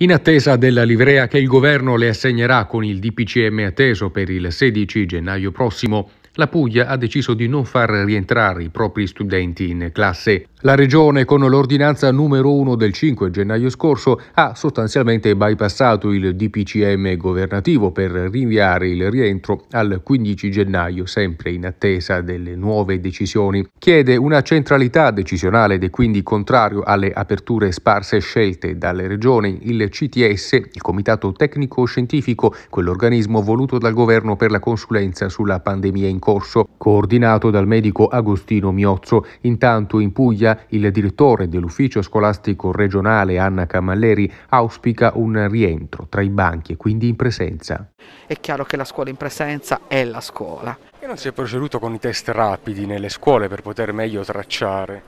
In attesa della livrea che il governo le assegnerà con il DPCM atteso per il 16 gennaio prossimo, la Puglia ha deciso di non far rientrare i propri studenti in classe. La Regione, con l'ordinanza numero 1 del 5 gennaio scorso, ha sostanzialmente bypassato il DPCM governativo per rinviare il rientro al 15 gennaio, sempre in attesa delle nuove decisioni. Chiede una centralità decisionale ed è quindi contrario alle aperture sparse scelte dalle Regioni. Il CTS, il Comitato Tecnico Scientifico, quell'organismo voluto dal Governo per la consulenza sulla pandemia in corso, coordinato dal medico Agostino Miozzo. Intanto in Puglia Venezia, il direttore dell'ufficio scolastico regionale Anna Camalleri auspica un rientro tra i banchi e quindi in presenza. È chiaro che la scuola in presenza è la scuola. E non si è proceduto con i test rapidi nelle scuole per poter meglio tracciare?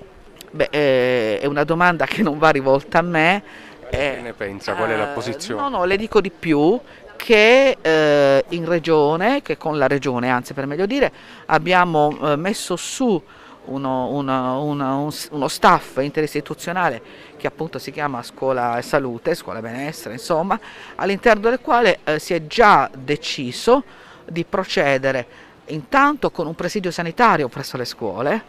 Beh, eh, è una domanda che non va rivolta a me. Che eh, ne pensa? Qual è la eh, posizione? No, no, le dico di più che eh, in regione, che con la regione anzi per meglio dire, abbiamo eh, messo su uno, una, una, uno staff interistituzionale che appunto si chiama Scuola Salute, Scuola Benessere, insomma, all'interno del quale eh, si è già deciso di procedere intanto con un presidio sanitario presso le scuole,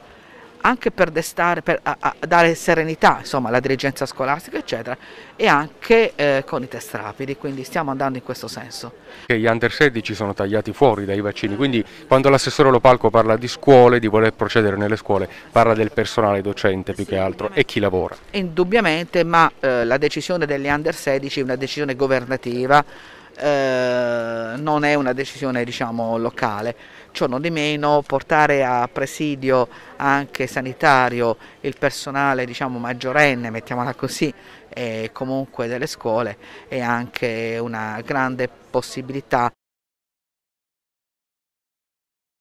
anche per, destare, per a, a dare serenità insomma, alla dirigenza scolastica eccetera e anche eh, con i test rapidi, quindi stiamo andando in questo senso. Gli under 16 sono tagliati fuori dai vaccini, quindi quando l'assessore Lopalco parla di scuole, di voler procedere nelle scuole, parla del personale docente più sì, che altro e chi lavora. Indubbiamente, ma eh, la decisione degli under 16 è una decisione governativa eh, non è una decisione diciamo, locale. Ciò non di meno portare a presidio anche sanitario il personale diciamo, maggiorenne, mettiamola così, e comunque delle scuole è anche una grande possibilità.